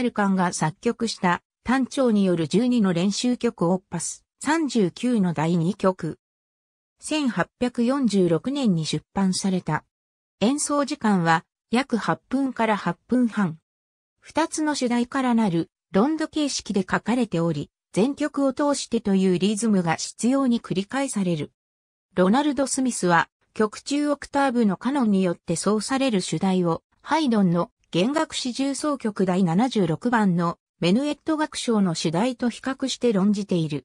ールカンが作曲した単調による12の練習曲オッパス39の第2曲。1846年に出版された。演奏時間は約8分から8分半。2つの主題からなるロンド形式で書かれており、全曲を通してというリズムが必要に繰り返される。ロナルド・スミスは曲中オクターブのカノンによってそうされる主題をハイドンの弦楽四重奏曲第76番のメヌエット楽章の主題と比較して論じている。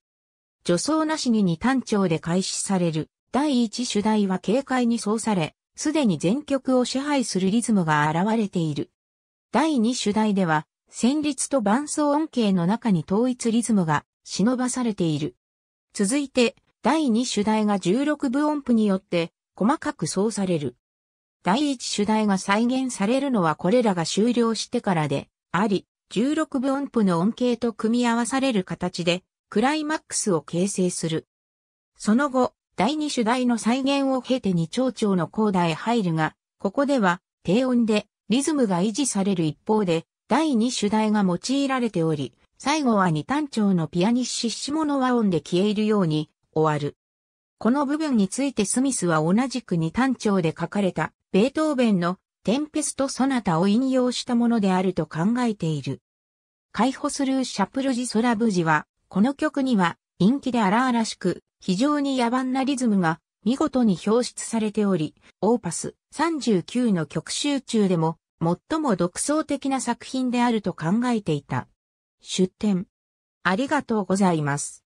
助走なしに二単調で開始される第一主題は軽快に奏され、すでに全曲を支配するリズムが現れている。第二主題では、旋律と伴奏音形の中に統一リズムが忍ばされている。続いて、第二主題が16分音符によって細かく奏される。第一主題が再現されるのはこれらが終了してからで、あり、16分音符の音形と組み合わされる形で、クライマックスを形成する。その後、第二主題の再現を経て二長調のコーダへ入るが、ここでは低音でリズムが維持される一方で、第二主題が用いられており、最後は二単調のピアニッシッシモの和音で消えるように終わる。この部分についてスミスは同じく二単調で書かれた、ベートーベンのテンペスト・ソナタを引用したものであると考えている。解放するシャプルジ・ソラブジは、この曲には陰気で荒々しく、非常に野蛮なリズムが見事に表出されており、オーパス39の曲集中でも最も独創的な作品であると考えていた。出展。ありがとうございます。